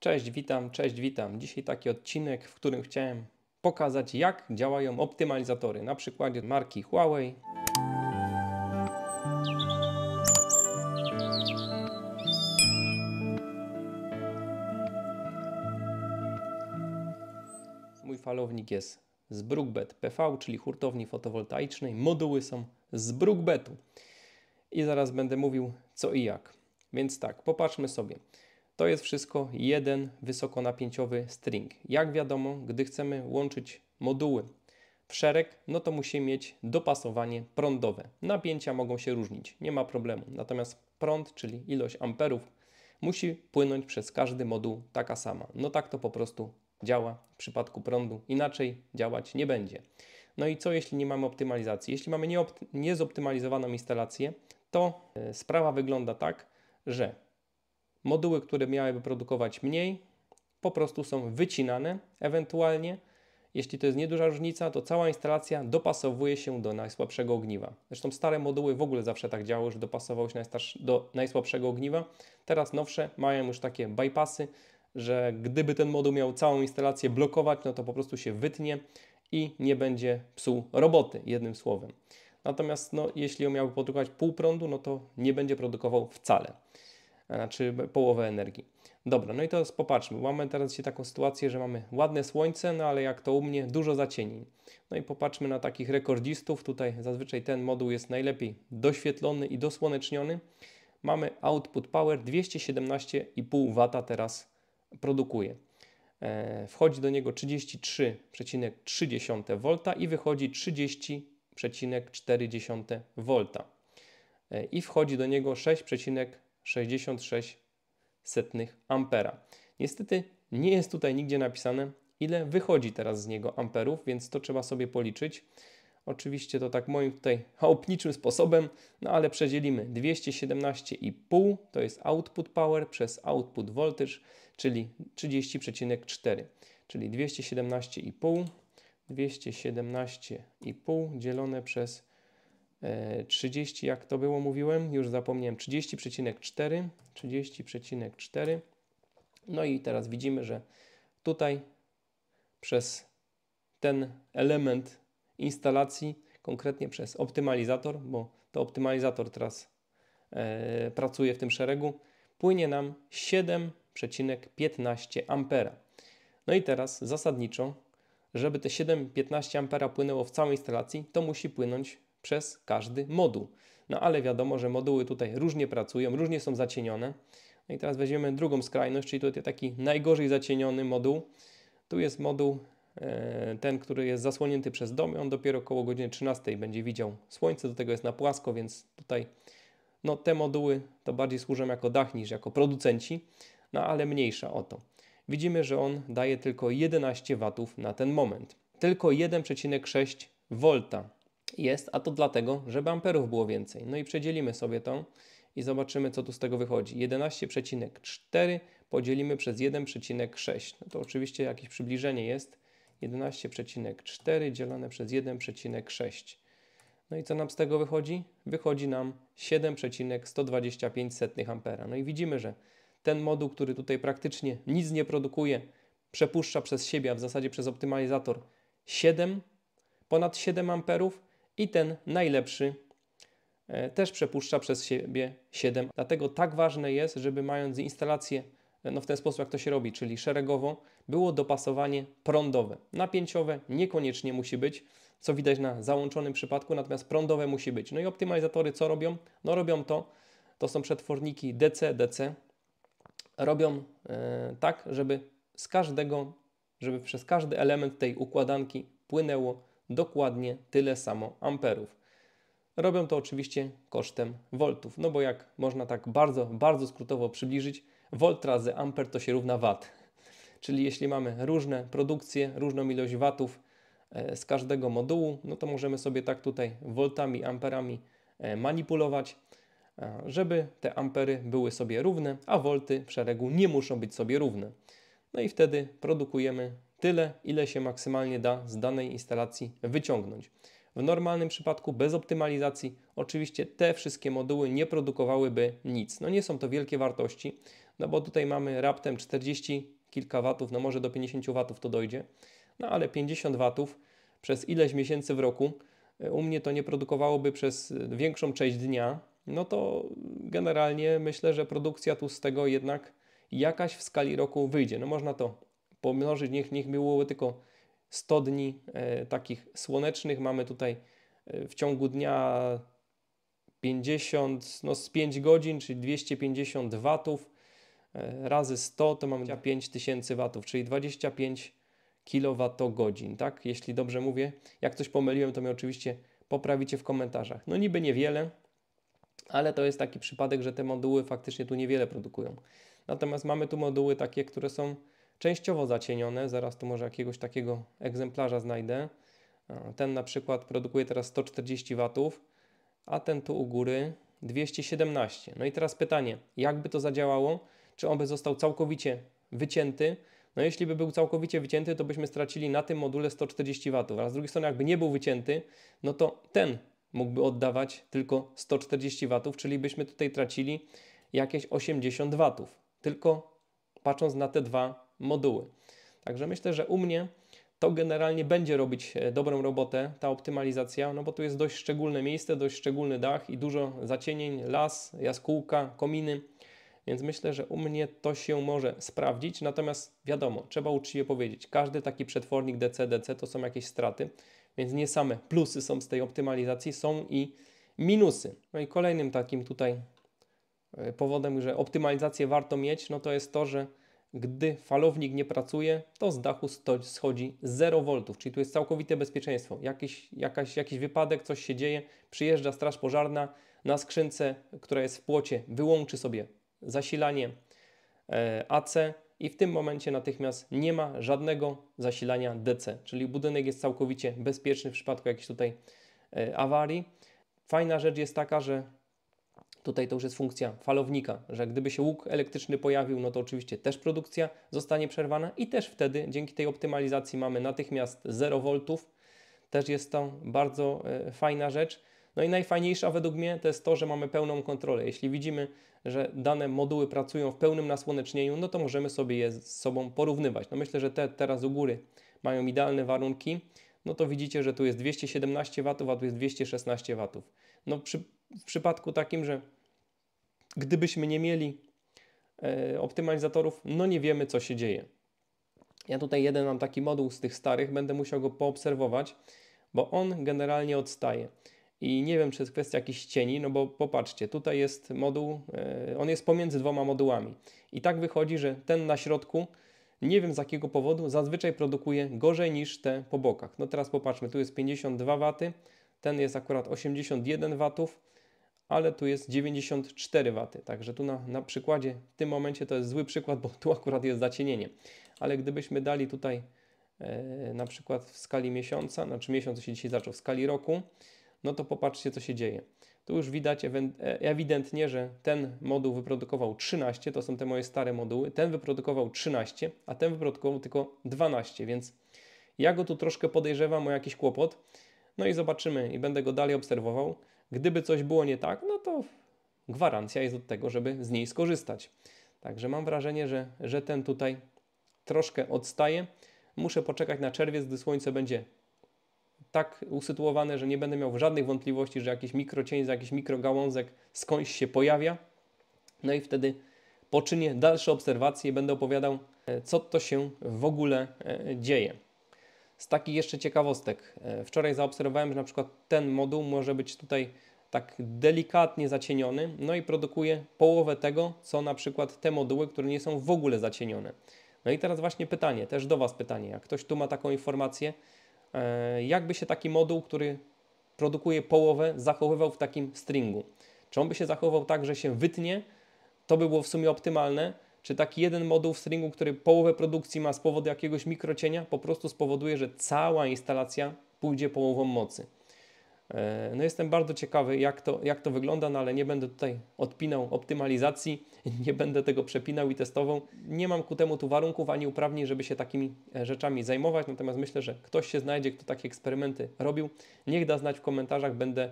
Cześć, witam, cześć, witam. Dzisiaj taki odcinek, w którym chciałem pokazać, jak działają optymalizatory na przykładzie marki Huawei. Mój falownik jest z Brookbet PV, czyli hurtowni fotowoltaicznej. Moduły są z Brookbetu. I zaraz będę mówił co i jak. Więc tak, popatrzmy sobie. To jest wszystko jeden wysokonapięciowy string. Jak wiadomo, gdy chcemy łączyć moduły w szereg, no to musi mieć dopasowanie prądowe. Napięcia mogą się różnić, nie ma problemu. Natomiast prąd, czyli ilość amperów, musi płynąć przez każdy moduł taka sama. No tak to po prostu działa w przypadku prądu, inaczej działać nie będzie. No i co jeśli nie mamy optymalizacji? Jeśli mamy niezoptymalizowaną instalację, to e, sprawa wygląda tak, że Moduły, które miałyby produkować mniej, po prostu są wycinane, ewentualnie jeśli to jest nieduża różnica, to cała instalacja dopasowuje się do najsłabszego ogniwa. Zresztą stare moduły w ogóle zawsze tak działały, że dopasowały się do najsłabszego ogniwa. Teraz nowsze mają już takie bypassy, że gdyby ten moduł miał całą instalację blokować, no to po prostu się wytnie i nie będzie psuł roboty, jednym słowem. Natomiast no, jeśli on miałby produkować pół prądu, no to nie będzie produkował wcale czy znaczy połowę energii. Dobra, no i teraz popatrzmy. Mamy teraz się taką sytuację, że mamy ładne słońce, no ale jak to u mnie, dużo zacienień. No i popatrzmy na takich rekordzistów. Tutaj zazwyczaj ten moduł jest najlepiej doświetlony i dosłoneczniony. Mamy output power 217,5 W teraz produkuje. E, wchodzi do niego 33,3 V i wychodzi 30,4 V. E, I wchodzi do niego 6,3 66 setnych ampera. Niestety nie jest tutaj nigdzie napisane, ile wychodzi teraz z niego amperów, więc to trzeba sobie policzyć. Oczywiście to tak moim tutaj chałupniczym sposobem, no ale przedzielimy 217,5 to jest output power przez output voltage, czyli 30,4, czyli 217,5 217,5 dzielone przez 30, e, jak to było, mówiłem, już zapomniałem, 30,4, 30,4. No i teraz widzimy, że tutaj przez ten element instalacji, konkretnie przez optymalizator, bo to optymalizator teraz e, pracuje w tym szeregu, płynie nam 7,15 ampera. No i teraz zasadniczo, żeby te 7,15 ampera płynęło w całej instalacji, to musi płynąć przez każdy moduł. No ale wiadomo, że moduły tutaj różnie pracują, różnie są zacienione. No i teraz weźmiemy drugą skrajność, czyli tutaj taki najgorzej zacieniony moduł. Tu jest moduł e, ten, który jest zasłonięty przez dom i on dopiero około godziny 13 będzie widział słońce, do tego jest na płasko, więc tutaj no, te moduły to bardziej służą jako dach niż jako producenci, no ale mniejsza o to. Widzimy, że on daje tylko 11 W na ten moment. Tylko 1,6 V jest, a to dlatego, że amperów było więcej. No i przedzielimy sobie to i zobaczymy, co tu z tego wychodzi. 11,4 podzielimy przez 1,6. No to oczywiście jakieś przybliżenie jest. 11,4 dzielone przez 1,6. No i co nam z tego wychodzi? Wychodzi nam 7,125 ampera. No i widzimy, że ten moduł, który tutaj praktycznie nic nie produkuje, przepuszcza przez siebie, a w zasadzie przez optymalizator 7, ponad 7 amperów, i ten najlepszy e, też przepuszcza przez siebie 7. Dlatego tak ważne jest, żeby mając instalację e, no w ten sposób, jak to się robi, czyli szeregowo, było dopasowanie prądowe. Napięciowe niekoniecznie musi być, co widać na załączonym przypadku, natomiast prądowe musi być. No i optymalizatory co robią? No robią to, to są przetworniki DC, DC. Robią e, tak, żeby z każdego, żeby przez każdy element tej układanki płynęło dokładnie tyle samo amperów. Robią to oczywiście kosztem voltów, no bo jak można tak bardzo, bardzo skrótowo przybliżyć, volt razy amper to się równa wat. Czyli jeśli mamy różne produkcje, różną ilość watów e, z każdego modułu, no to możemy sobie tak tutaj voltami, amperami e, manipulować, e, żeby te ampery były sobie równe, a volty w szeregu nie muszą być sobie równe. No i wtedy produkujemy tyle, ile się maksymalnie da z danej instalacji wyciągnąć. W normalnym przypadku, bez optymalizacji, oczywiście te wszystkie moduły nie produkowałyby nic. No nie są to wielkie wartości, no bo tutaj mamy raptem 40 kilka watów, no może do 50 watów to dojdzie, no ale 50 watów przez ileś miesięcy w roku e, u mnie to nie produkowałoby przez większą część dnia, no to generalnie myślę, że produkcja tu z tego jednak jakaś w skali roku wyjdzie. No można to pomnożyć, niech, niech by było tylko 100 dni e, takich słonecznych. Mamy tutaj e, w ciągu dnia 50, no z 5 godzin, czyli 250 watów e, razy 100 to mamy 5000 tak. watów, czyli 25 kilowatogodzin, tak? Jeśli dobrze mówię. Jak coś pomyliłem, to mnie oczywiście poprawicie w komentarzach. No niby niewiele, ale to jest taki przypadek, że te moduły faktycznie tu niewiele produkują. Natomiast mamy tu moduły takie, które są częściowo zacienione. Zaraz tu może jakiegoś takiego egzemplarza znajdę. E, ten na przykład produkuje teraz 140 W, a ten tu u góry 217. No i teraz pytanie, jakby to zadziałało? Czy on by został całkowicie wycięty? No jeśli by był całkowicie wycięty, to byśmy stracili na tym module 140 W, a z drugiej strony jakby nie był wycięty, no to ten mógłby oddawać tylko 140 W, czyli byśmy tutaj tracili jakieś 80 W, tylko patrząc na te dwa moduły. Także myślę, że u mnie to generalnie będzie robić e, dobrą robotę, ta optymalizacja, no bo tu jest dość szczególne miejsce, dość szczególny dach i dużo zacienień, las, jaskółka, kominy, więc myślę, że u mnie to się może sprawdzić, natomiast wiadomo, trzeba uczciwie powiedzieć, każdy taki przetwornik DC-DC to są jakieś straty, więc nie same plusy są z tej optymalizacji, są i minusy. No i kolejnym takim tutaj e, powodem, że optymalizację warto mieć, no to jest to, że gdy falownik nie pracuje, to z dachu schodzi 0 V, czyli tu jest całkowite bezpieczeństwo. Jakiś, jakaś, jakiś wypadek, coś się dzieje, przyjeżdża straż pożarna, na skrzynce, która jest w płocie, wyłączy sobie zasilanie e, AC i w tym momencie natychmiast nie ma żadnego zasilania DC, czyli budynek jest całkowicie bezpieczny w przypadku jakiejś tutaj e, awarii. Fajna rzecz jest taka, że Tutaj to już jest funkcja falownika, że gdyby się łuk elektryczny pojawił, no to oczywiście też produkcja zostanie przerwana i też wtedy dzięki tej optymalizacji mamy natychmiast 0 V. Też jest to bardzo e, fajna rzecz. No i najfajniejsza według mnie to jest to, że mamy pełną kontrolę. Jeśli widzimy, że dane moduły pracują w pełnym nasłonecznieniu, no to możemy sobie je z sobą porównywać. No myślę, że te teraz u góry mają idealne warunki. No to widzicie, że tu jest 217 W, a tu jest 216 W. No przy w przypadku takim, że gdybyśmy nie mieli e, optymalizatorów, no nie wiemy, co się dzieje. Ja tutaj jeden mam taki moduł z tych starych, będę musiał go poobserwować, bo on generalnie odstaje. I nie wiem, czy jest kwestia jakichś cieni, no bo popatrzcie, tutaj jest moduł, e, on jest pomiędzy dwoma modułami. I tak wychodzi, że ten na środku, nie wiem z jakiego powodu, zazwyczaj produkuje gorzej niż te po bokach. No teraz popatrzmy, tu jest 52 W, ten jest akurat 81 W, ale tu jest 94 W. Także tu na, na przykładzie, w tym momencie to jest zły przykład, bo tu akurat jest zacienienie. Ale gdybyśmy dali tutaj e, na przykład w skali miesiąca, znaczy miesiąc się dzisiaj zaczął, w skali roku, no to popatrzcie co się dzieje. Tu już widać e, ewidentnie, że ten moduł wyprodukował 13, to są te moje stare moduły, ten wyprodukował 13, a ten wyprodukował tylko 12, więc ja go tu troszkę podejrzewam o jakiś kłopot. No i zobaczymy i będę go dalej obserwował. Gdyby coś było nie tak, no to gwarancja jest od tego, żeby z niej skorzystać. Także mam wrażenie, że, że ten tutaj troszkę odstaje. Muszę poczekać na czerwiec, gdy słońce będzie tak usytuowane, że nie będę miał żadnych wątpliwości, że jakiś mikrocień jakiś mikrogałązek skądś się pojawia. No i wtedy poczynię dalsze obserwacje i będę opowiadał, e, co to się w ogóle e, dzieje. Z takich jeszcze ciekawostek. E, wczoraj zaobserwowałem, że na przykład ten moduł może być tutaj tak delikatnie zacieniony, no i produkuje połowę tego, co na przykład te moduły, które nie są w ogóle zacienione. No i teraz właśnie pytanie, też do Was pytanie, jak ktoś tu ma taką informację, e, jakby się taki moduł, który produkuje połowę, zachowywał w takim stringu? Czy on by się zachował tak, że się wytnie? To by było w sumie optymalne, czy taki jeden moduł w stringu, który połowę produkcji ma z powodu jakiegoś mikrocienia, po prostu spowoduje, że cała instalacja pójdzie połową mocy. E, no jestem bardzo ciekawy, jak to, jak to wygląda, no ale nie będę tutaj odpinał optymalizacji, nie będę tego przepinał i testował. Nie mam ku temu tu warunków ani uprawnień, żeby się takimi e, rzeczami zajmować, natomiast myślę, że ktoś się znajdzie, kto takie eksperymenty robił. Niech da znać w komentarzach, będę,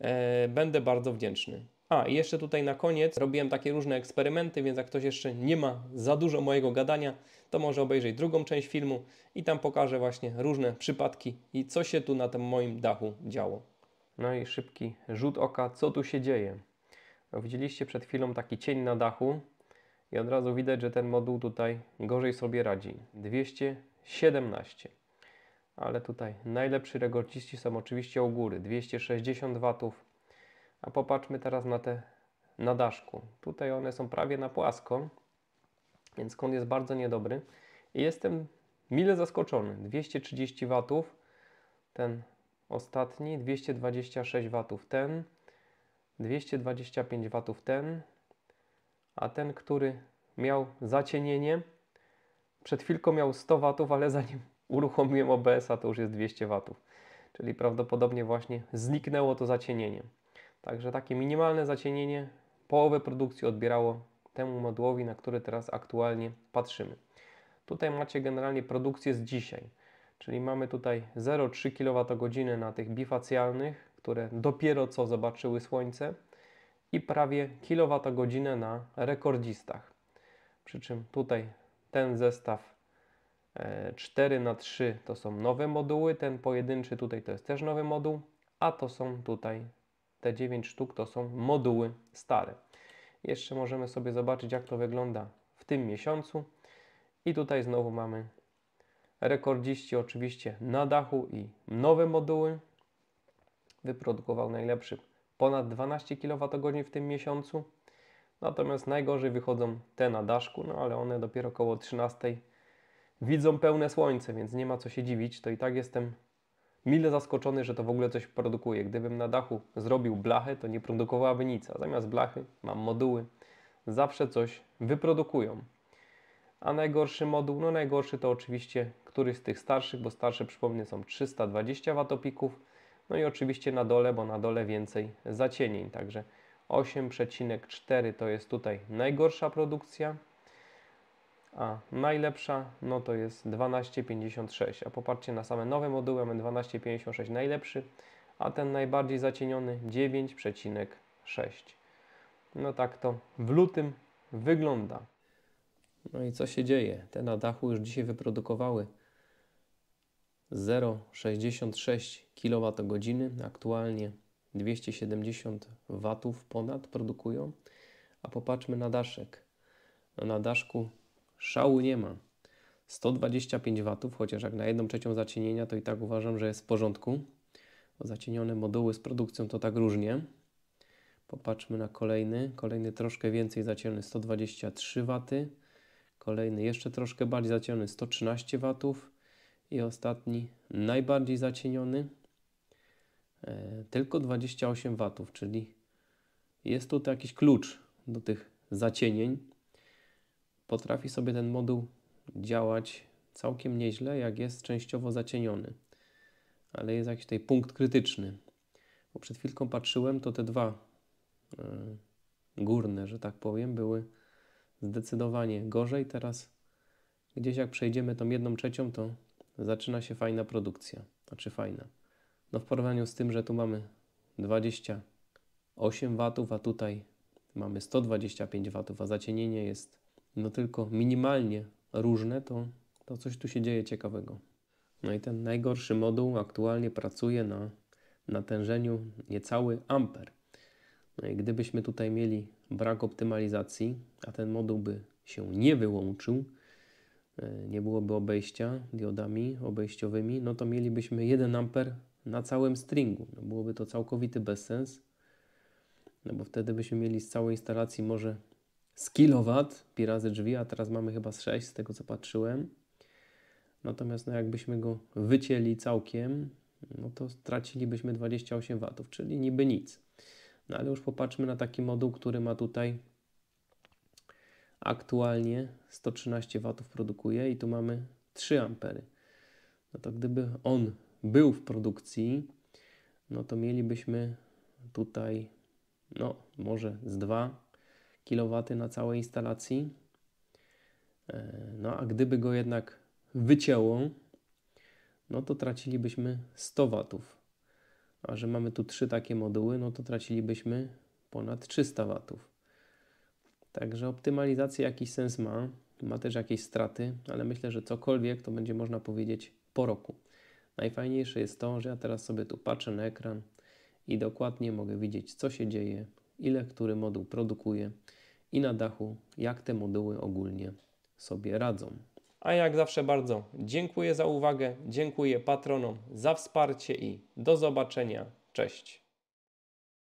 e, będę bardzo wdzięczny. A, i jeszcze tutaj na koniec robiłem takie różne eksperymenty, więc jak ktoś jeszcze nie ma za dużo mojego gadania, to może obejrzeć drugą część filmu i tam pokażę właśnie różne przypadki i co się tu na tym moim dachu działo. No i szybki rzut oka, co tu się dzieje. No, widzieliście przed chwilą taki cień na dachu i od razu widać, że ten moduł tutaj gorzej sobie radzi. 217. Ale tutaj najlepsi rekordziści są oczywiście u góry. 260 watów, a popatrzmy teraz na te na daszku. Tutaj one są prawie na płasko, więc kąt jest bardzo niedobry. I jestem mile zaskoczony. 230 W, ten ostatni, 226 W ten, 225 W ten, a ten, który miał zacienienie, przed chwilką miał 100 W, ale zanim uruchomiłem OBS-a, to już jest 200 W. Czyli prawdopodobnie właśnie zniknęło to zacienienie. Także takie minimalne zacienienie połowę produkcji odbierało temu modułowi, na który teraz aktualnie patrzymy. Tutaj macie generalnie produkcję z dzisiaj, czyli mamy tutaj 0,3 kWh na tych bifacjalnych, które dopiero co zobaczyły słońce i prawie kWh na rekordzistach. Przy czym tutaj ten zestaw 4 e, na 3 to są nowe moduły, ten pojedynczy tutaj to jest też nowy moduł, a to są tutaj te 9 sztuk to są moduły stare. Jeszcze możemy sobie zobaczyć, jak to wygląda w tym miesiącu. I tutaj znowu mamy rekordziści oczywiście na dachu i nowe moduły. Wyprodukował najlepszy ponad 12 kWh w tym miesiącu. Natomiast najgorzej wychodzą te na daszku, no ale one dopiero około 13 widzą pełne słońce, więc nie ma co się dziwić. To i tak jestem mile zaskoczony, że to w ogóle coś produkuje. Gdybym na dachu zrobił blachę, to nie produkowałaby nic, a zamiast blachy mam moduły. Zawsze coś wyprodukują. A najgorszy moduł, no najgorszy to oczywiście któryś z tych starszych, bo starsze przypomnę są 320 watopików. No i oczywiście na dole, bo na dole więcej zacienień, także 8,4 to jest tutaj najgorsza produkcja a najlepsza no to jest 12,56, a popatrzcie na same nowe moduły, mamy 12,56 najlepszy, a ten najbardziej zacieniony 9,6. No tak to w lutym wygląda. No i co się dzieje? Te na dachu już dzisiaj wyprodukowały 0,66 kWh, aktualnie 270 W ponad produkują, a popatrzmy na daszek. No na daszku Szału nie ma. 125 W, chociaż jak na jedną trzecią zacienienia, to i tak uważam, że jest w porządku. Bo zacienione moduły z produkcją to tak różnie. Popatrzmy na kolejny. Kolejny troszkę więcej zacieniony, 123 W. Kolejny jeszcze troszkę bardziej zacieniony, 113 W. I ostatni najbardziej zacieniony e, tylko 28 W, czyli jest tutaj jakiś klucz do tych zacienień potrafi sobie ten moduł działać całkiem nieźle, jak jest częściowo zacieniony. Ale jest jakiś tutaj punkt krytyczny. Bo przed chwilką patrzyłem, to te dwa y, górne, że tak powiem, były zdecydowanie gorzej. Teraz gdzieś jak przejdziemy tą jedną trzecią, to zaczyna się fajna produkcja. Znaczy fajna. No w porównaniu z tym, że tu mamy 28 W, a tutaj mamy 125 W, a zacienienie jest no tylko minimalnie różne, to, to coś tu się dzieje ciekawego. No i ten najgorszy moduł aktualnie pracuje na natężeniu niecały amper. No i gdybyśmy tutaj mieli brak optymalizacji, a ten moduł by się nie wyłączył, e, nie byłoby obejścia diodami obejściowymi, no to mielibyśmy 1 amper na całym stringu. No byłoby to całkowity bezsens, no bo wtedy byśmy mieli z całej instalacji może z kilowat, pi razy drzwi, a teraz mamy chyba z 6 z tego co patrzyłem. Natomiast no jakbyśmy go wycięli całkiem, no to stracilibyśmy 28 watów, czyli niby nic. No ale już popatrzmy na taki moduł, który ma tutaj aktualnie 113 watów produkuje i tu mamy 3 ampery. No to gdyby on był w produkcji, no to mielibyśmy tutaj no może z 2 kW na całej instalacji. E, no a gdyby go jednak wycięło, no to tracilibyśmy 100 W. A że mamy tu trzy takie moduły, no to tracilibyśmy ponad 300 watów. Także optymalizacja jakiś sens ma, ma też jakieś straty, ale myślę, że cokolwiek to będzie można powiedzieć po roku. Najfajniejsze jest to, że ja teraz sobie tu patrzę na ekran i dokładnie mogę widzieć, co się dzieje, ile który moduł produkuje i na dachu, jak te moduły ogólnie sobie radzą. A jak zawsze bardzo dziękuję za uwagę, dziękuję patronom za wsparcie i do zobaczenia. Cześć.